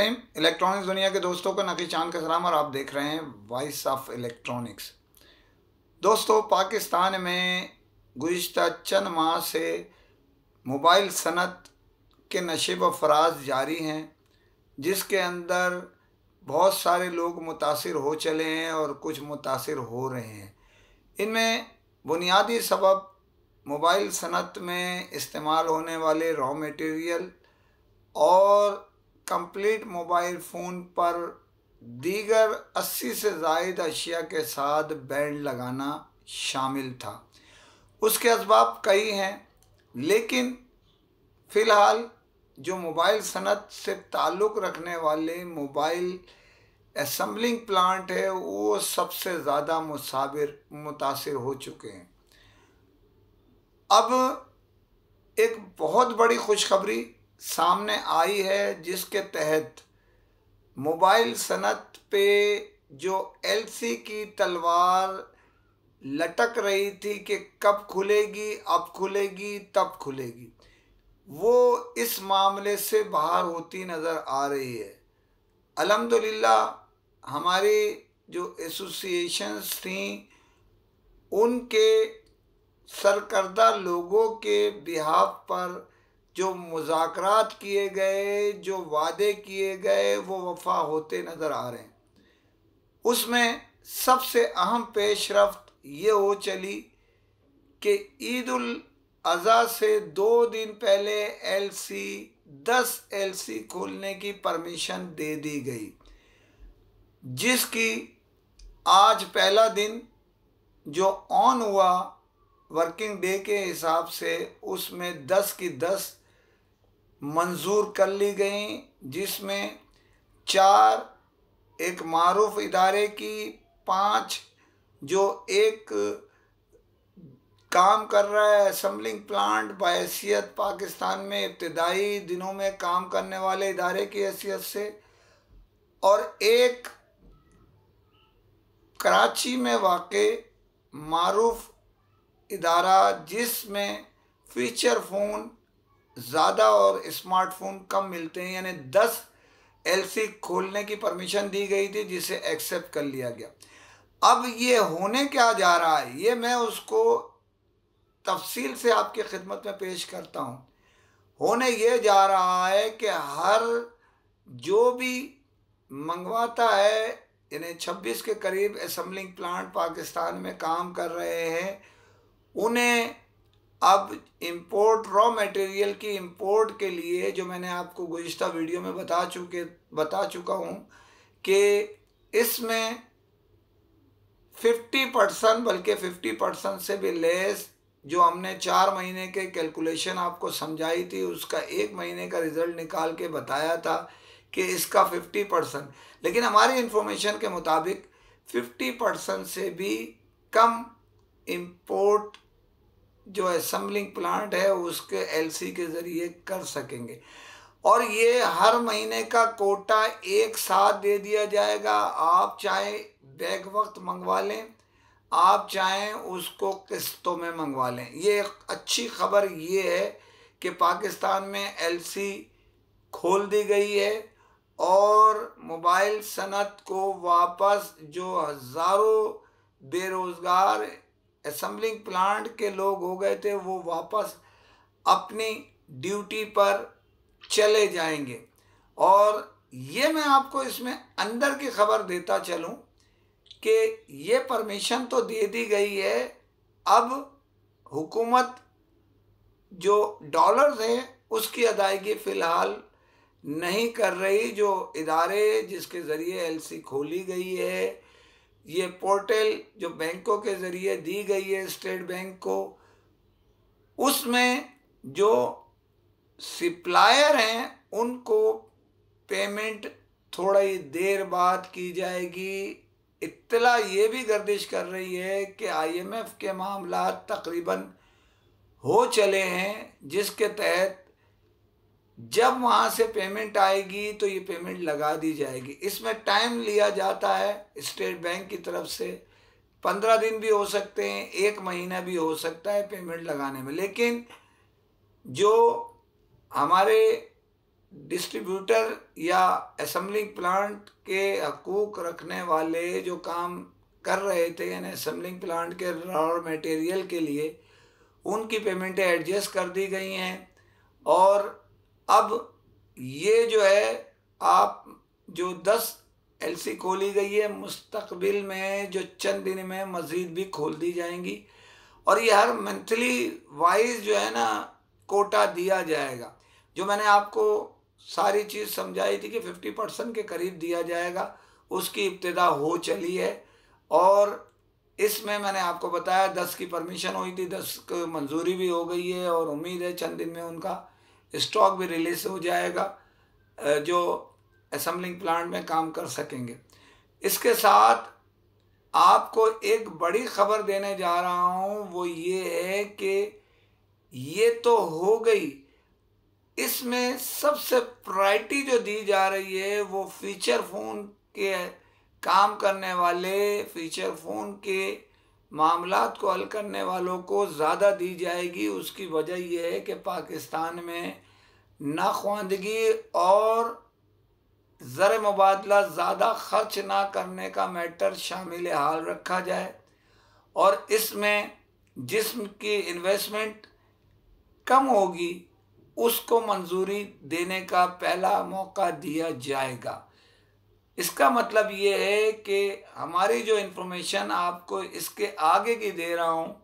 time electronics दुनिया के दोस्तों को नकी चांद का सलाम और आप देख रहे हैं वॉइस ऑफ इलेक्ट्रॉनिक्स दोस्तों पाकिस्तान में गुज्त चंद माह से मोबाइल सनत के नशेब फराज जारी हैं जिसके अंदर बहुत सारे लोग मुतासर हो चले हैं और कुछ मुतासर हो रहे हैं इनमें बुनियादी सबब मोबाइल सनत में इस्तेमाल होने वाले रॉ मटेरियल और कंप्लीट मोबाइल फ़ोन पर दीगर 80 से जायद अशिया के साथ बैंड लगाना शामिल था उसके इसबाब कई हैं लेकिन फ़िलहाल जो मोबाइल सनत से ताल्लुक़ रखने वाले मोबाइल असम्बलिंग प्लांट है वो सबसे ज़्यादा मुसाविर मुतासर हो चुके हैं अब एक बहुत बड़ी खुशखबरी सामने आई है जिसके तहत मोबाइल सनत पे जो एलसी की तलवार लटक रही थी कि कब खुलेगी अब खुलेगी तब खुलेगी वो इस मामले से बाहर होती नज़र आ रही है अलहमदिल्ला हमारी जो एसोसिएशंस थी उनके सरकर्दा लोगों के बिहाफ़ पर जो मुजाकरात किए गए जो वादे किए गए वो वफा होते नज़र आ रहे हैं उसमें सबसे अहम पेश रफ्त ये हो चली कि ईद अज़ा से दो दिन पहले एल सी दस एल सी खोलने की परमिशन दे दी गई जिसकी आज पहला दिन जो ऑन हुआ वर्किंग डे के हिसाब से उसमें दस की दस मंजूर कर ली गई जिसमें चार एक मरूफ इदारे की पांच जो एक काम कर रहा है असम्बलिंग प्लांट बहसीत पाकिस्तान में इब्तदाई दिनों में काम करने वाले इदारे की हैसियत से और एक कराची में वाक़ मरूफ इदारा जिसमें फीचर फ़ोन ज़्यादा और स्मार्टफोन कम मिलते हैं यानी दस एलसी खोलने की परमिशन दी गई थी जिसे एक्सेप्ट कर लिया गया अब ये होने क्या जा रहा है ये मैं उसको तफसील से आपकी खिदमत में पेश करता हूँ होने ये जा रहा है कि हर जो भी मंगवाता है यानी 26 के करीब असम्बलिंग प्लांट पाकिस्तान में काम कर रहे हैं उन्हें अब इंपोर्ट रॉ मटेरियल की इंपोर्ट के लिए जो मैंने आपको गुज्त वीडियो में बता चुके बता चुका हूँ कि इसमें फिफ्टी परसेंट बल्कि फिफ्टी परसेंट से भी लेस जो हमने चार महीने के कैलकुलेशन आपको समझाई थी उसका एक महीने का रिज़ल्ट निकाल के बताया था कि इसका फिफ्टी परसेंट लेकिन हमारी इन्फॉर्मेशन के मुताबिक फिफ्टी परसेंट से भी कम इम्पोर्ट जो असम्बलिंग प्लांट है उसके एलसी के ज़रिए कर सकेंगे और ये हर महीने का कोटा एक साथ दे दिया जाएगा आप चाहे बैग वक्त मंगवा लें आप चाहें उसको किस्तों में मंगवा लें ये अच्छी खबर ये है कि पाकिस्तान में एलसी खोल दी गई है और मोबाइल सनत को वापस जो हज़ारों बेरोज़गार असम्बलिंग प्लांट के लोग हो गए थे वो वापस अपनी ड्यूटी पर चले जाएंगे और ये मैं आपको इसमें अंदर की खबर देता चलूं कि ये परमिशन तो दे दी गई है अब हुकूमत जो डॉलर्स है उसकी अदायगी फ़िलहाल नहीं कर रही जो इदारे जिसके ज़रिए एलसी खोली गई है ये पोर्टल जो बैंकों के ज़रिए दी गई है स्टेट बैंक को उसमें जो सप्लायर हैं उनको पेमेंट थोड़ा ही देर बाद की जाएगी इतला ये भी गर्दिश कर रही है कि आईएमएफ के मामला तकरीबन हो चले हैं जिसके तहत जब वहाँ से पेमेंट आएगी तो ये पेमेंट लगा दी जाएगी इसमें टाइम लिया जाता है स्टेट बैंक की तरफ से पंद्रह दिन भी हो सकते हैं एक महीना भी हो सकता है पेमेंट लगाने में लेकिन जो हमारे डिस्ट्रीब्यूटर या असम्बलिंग प्लांट के हकूक रखने वाले जो काम कर रहे थे यानी असम्बलिंग प्लांट के रॉ मटेरियल के लिए उनकी पेमेंटें एडजस्ट कर दी गई हैं और अब ये जो है आप जो दस एल सी खोली गई है मुस्तकबिल में जो चंद दिन में मज़ीद भी खोल दी जाएंगी और ये हर मंथली वाइज जो है ना कोटा दिया जाएगा जो मैंने आपको सारी चीज़ समझाई थी कि फिफ्टी परसेंट के करीब दिया जाएगा उसकी इब्तदा हो चली है और इसमें मैंने आपको बताया दस की परमिशन हुई थी दस मंजूरी भी हो गई है और उम्मीद है चंद दिन में उनका स्टॉक भी रिलीज हो जाएगा जो असम्बलिंग प्लांट में काम कर सकेंगे इसके साथ आपको एक बड़ी खबर देने जा रहा हूँ वो ये है कि ये तो हो गई इसमें सबसे प्रायरिटी जो दी जा रही है वो फीचर फ़ोन के काम करने वाले फीचर फ़ोन के मामला को हल करने वालों को ज़्यादा दी जाएगी उसकी वजह यह है कि पाकिस्तान में नाख्वानदगी और ज़र मुबादला ज़्यादा खर्च ना करने का मैटर शामिल हाल रखा जाए और इसमें जिसम की इन्वेस्टमेंट कम होगी उसको मंजूरी देने का पहला मौका दिया जाएगा इसका मतलब ये है कि हमारी जो इन्फॉर्मेशन आपको इसके आगे की दे रहा हूँ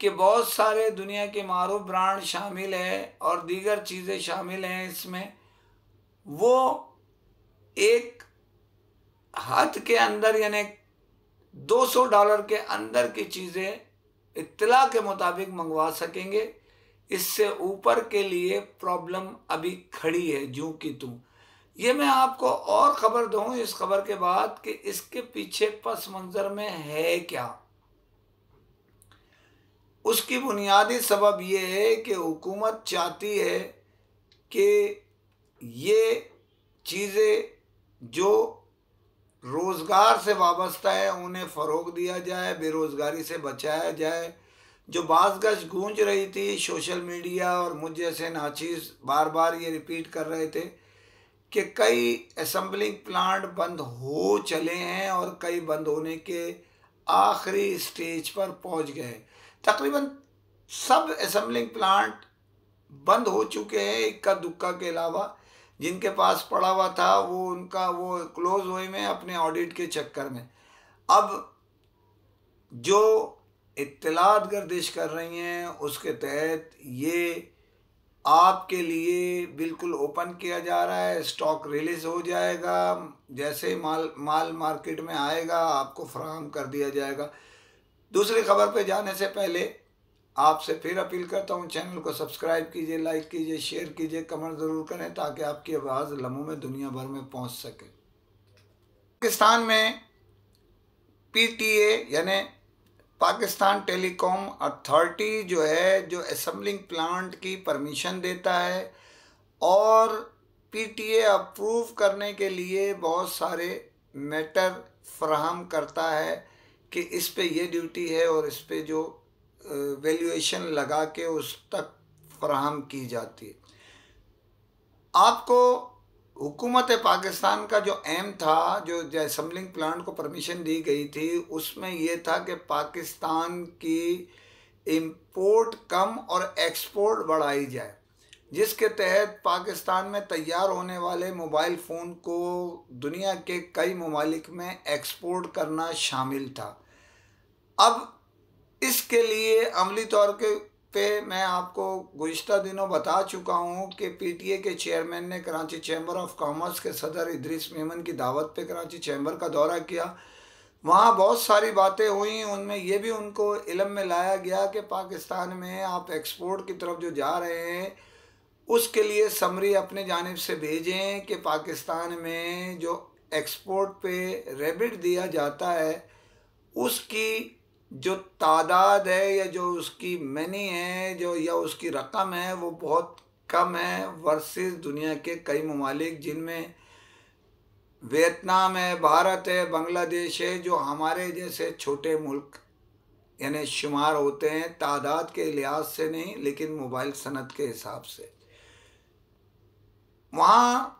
कि बहुत सारे दुनिया के मारूफ ब्रांड शामिल है और दीगर चीज़ें शामिल हैं इसमें वो एक हाथ के अंदर यानी 200 डॉलर के अंदर की चीज़ें इतला के मुताबिक मंगवा सकेंगे इससे ऊपर के लिए प्रॉब्लम अभी खड़ी है जूँ की तू ये मैं आपको और ख़बर दूँ इस खबर के बाद कि इसके पीछे पस मंज़र में है क्या उसकी बुनियादी सबब यह है कि हुकूमत चाहती है कि ये चीज़ें जो रोज़गार से वाबस्ता है उन्हें फ़रोग दिया जाए बेरोज़गारी से बचाया जाए जो गश गूंज रही थी सोशल मीडिया और मुझ जैसे नाचीज़ बार बार ये रिपीट कर रहे थे कि कई असम्बलिंग प्लांट बंद हो चले हैं और कई बंद होने के आखिरी स्टेज पर पहुंच गए तकरीबन सब असम्बलिंग प्लांट बंद हो चुके हैं इक्का दुक्का के अलावा जिनके पास पड़ा हुआ था वो उनका वो क्लोज हुए में अपने ऑडिट के चक्कर में अब जो इतलात गर्दिश कर रही हैं उसके तहत ये आपके लिए बिल्कुल ओपन किया जा रहा है स्टॉक रिलीज हो जाएगा जैसे माल माल मार्केट में आएगा आपको फ्राहम कर दिया जाएगा दूसरी खबर पे जाने से पहले आपसे फिर अपील करता हूँ चैनल को सब्सक्राइब कीजिए लाइक कीजिए शेयर कीजिए कमेंट ज़रूर करें ताकि आपकी आवाज़ लम्हों में दुनिया भर में पहुँच सके पाकिस्तान में पी यानी पाकिस्तान टेलीकॉम अथॉरिटी जो है जो असम्बलिंग प्लांट की परमिशन देता है और पीटीए अप्रूव करने के लिए बहुत सारे मैटर फ्राहम करता है कि इस पे ये ड्यूटी है और इस पे जो वैल्यूएशन लगा के उस तक फ्राहम की जाती है आपको हुकूमत पाकिस्तान का जो एम था जो असम्बलिंग प्लांट को परमिशन दी गई थी उसमें ये था कि पाकिस्तान की इम्पोर्ट कम और एक्सपोर्ट बढ़ाई जाए जिसके तहत पाकिस्तान में तैयार होने वाले मोबाइल फ़ोन को दुनिया के कई ममालिक में एक्सपोर्ट करना शामिल था अब इसके लिए अमली तौर के पे मैं आपको गुज्त दिनों बता चुका हूँ कि पीटीए के चेयरमैन ने कराची चैम्बर ऑफ कॉमर्स के सदर इदरीस मेमन की दावत पे कराची चैम्बर का दौरा किया वहाँ बहुत सारी बातें हुई उनमें ये भी उनको इलम में लाया गया कि पाकिस्तान में आप एक्सपोर्ट की तरफ जो जा रहे हैं उसके लिए समरी अपने जानब से भेजें कि पाकिस्तान में जो एक्सपोर्ट पे रेबिट दिया जाता है उसकी जो तादाद है या जो उसकी मनी है जो या उसकी रकम है वो बहुत कम है वर्सेस दुनिया के कई ममालिक जिनमें वियतनाम है भारत है बांग्लादेश है जो हमारे जैसे छोटे मुल्क यानी शुमार होते हैं तादाद के लिहाज से नहीं लेकिन मोबाइल सनत के हिसाब से वहाँ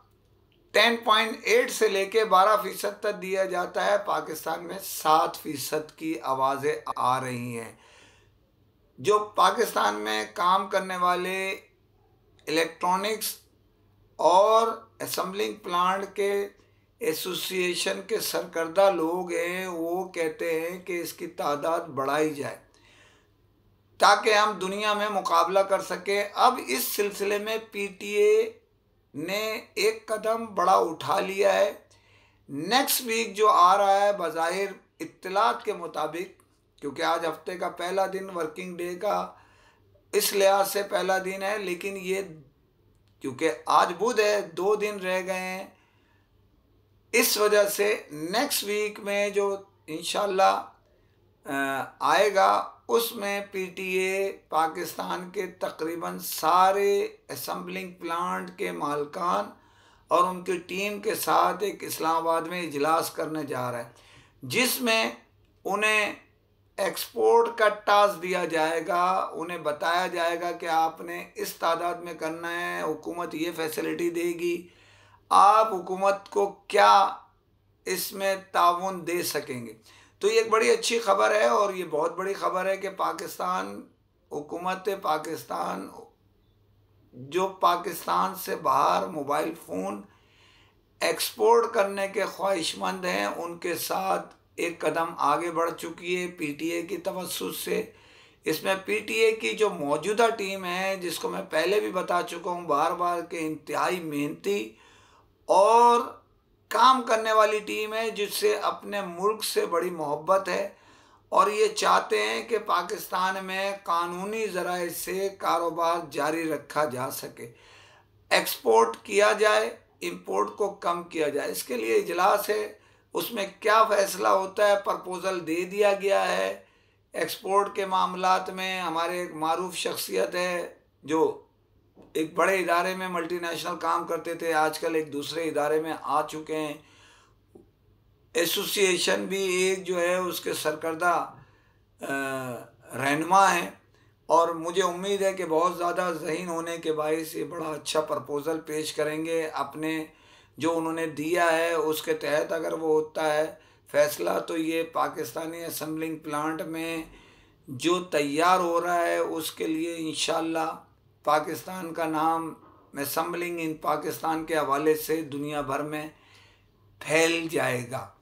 टेन पॉइंट एट से लेके बारह फीसद तक दिया जाता है पाकिस्तान में सात फीसद की आवाज़ें आ रही हैं जो पाकिस्तान में काम करने वाले इलेक्ट्रॉनिक्स और असम्बलिंग प्लांट के एसोसिएशन के सरकर्दा लोग हैं वो कहते हैं कि इसकी तादाद बढ़ाई जाए ताकि हम दुनिया में मुकाबला कर सकें अब इस सिलसिले में पीटीए ने एक कदम बड़ा उठा लिया है नेक्स्ट वीक जो आ रहा है बाहिर इतलात के मुताबिक क्योंकि आज हफ्ते का पहला दिन वर्किंग डे का इस लिहाज से पहला दिन है लेकिन ये क्योंकि आज बुध है दो दिन रह गए हैं इस वजह से नेक्स्ट वीक में जो इन आएगा उसमें पीटीए पाकिस्तान के तकरीबन सारे असम्बलिंग प्लांट के मालकान और उनकी टीम के साथ एक इस्लामाबाद में इजलास करने जा रहा है जिसमें उन्हें एक्सपोर्ट का टास्क दिया जाएगा उन्हें बताया जाएगा कि आपने इस तादाद में करना है हुकूमत ये फैसिलिटी देगी आप हुकूमत को क्या इसमें ताउन दे सकेंगे तो ये एक बड़ी अच्छी खबर है और ये बहुत बड़ी खबर है कि पाकिस्तान हुकूमत पाकिस्तान जो पाकिस्तान से बाहर मोबाइल फ़ोन एक्सपोर्ट करने के ख्वाहिशमंद हैं उनके साथ एक कदम आगे बढ़ चुकी है पीटीए की तवसत से इसमें पीटीए की जो मौजूदा टीम है जिसको मैं पहले भी बता चुका हूँ बार बार के इंतहाई मेहनती और काम करने वाली टीम है जिससे अपने मुल्क से बड़ी मोहब्बत है और ये चाहते हैं कि पाकिस्तान में कानूनी ज़राए से कारोबार जारी रखा जा सके एक्सपोर्ट किया जाए इंपोर्ट को कम किया जाए इसके लिए इजलास है उसमें क्या फ़ैसला होता है प्रपोज़ल दे दिया गया है एक्सपोर्ट के मामला में हमारे एक मरूफ शख्सियत है जो एक बड़े इदारे में मल्टीनेशनल काम करते थे आजकल एक दूसरे इदारे में आ चुके हैं एसोसिएशन भी एक जो है उसके सरकर्दा रहनमा है और मुझे उम्मीद है कि बहुत ज़्यादा जहीन होने के बायस ये बड़ा अच्छा प्रपोज़ल पेश करेंगे अपने जो उन्होंने दिया है उसके तहत अगर वो होता है फैसला तो ये पाकिस्तानी असम्बलिंग प्लांट में जो तैयार हो रहा है उसके लिए इन पाकिस्तान का नाम मैसम्बलिंग इन पाकिस्तान के हवाले से दुनिया भर में फैल जाएगा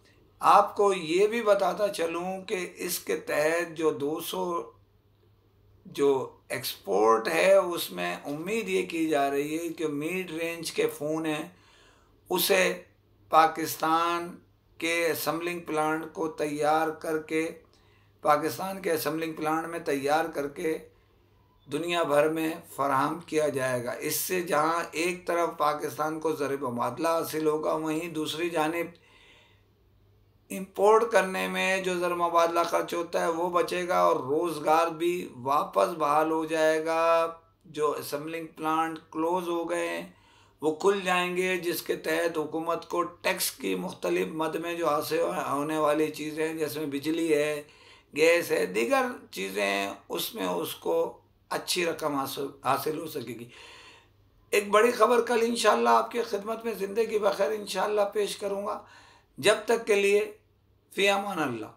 आपको ये भी बताता चलूँ कि इसके तहत जो 200 जो एक्सपोर्ट है उसमें उम्मीद ये की जा रही है कि मिड रेंज के फ़ोन हैं उसे पाकिस्तान के असम्बलिंग प्लांट को तैयार करके पाकिस्तान के असम्बलिंग प्लांट में तैयार करके दुनिया भर में फराहम किया जाएगा इससे जहां एक तरफ पाकिस्तान को ज़र मुबादला हासिल होगा वहीं दूसरी जानब इम्पोर्ट करने में जो ज़र मुबादला खर्च होता है वो बचेगा और रोज़गार भी वापस बहाल हो जाएगा जो असम्बलिंग प्लांट क्लोज़ हो गए वो खुल जाएंगे जिसके तहत हुकूमत को टैक्स की मुख्तलिफ मद में जो हासिल होने वाली चीज़ें जैसे बिजली है गैस है दीगर चीज़ें उसमें उसको अच्छी रकम हासिल हो सकेगी एक बड़ी खबर कल इन आपकी खिदमत में ज़िंदगी बखैर इन पेश करूँगा जब तक के लिए फ़ियामान अल्लाह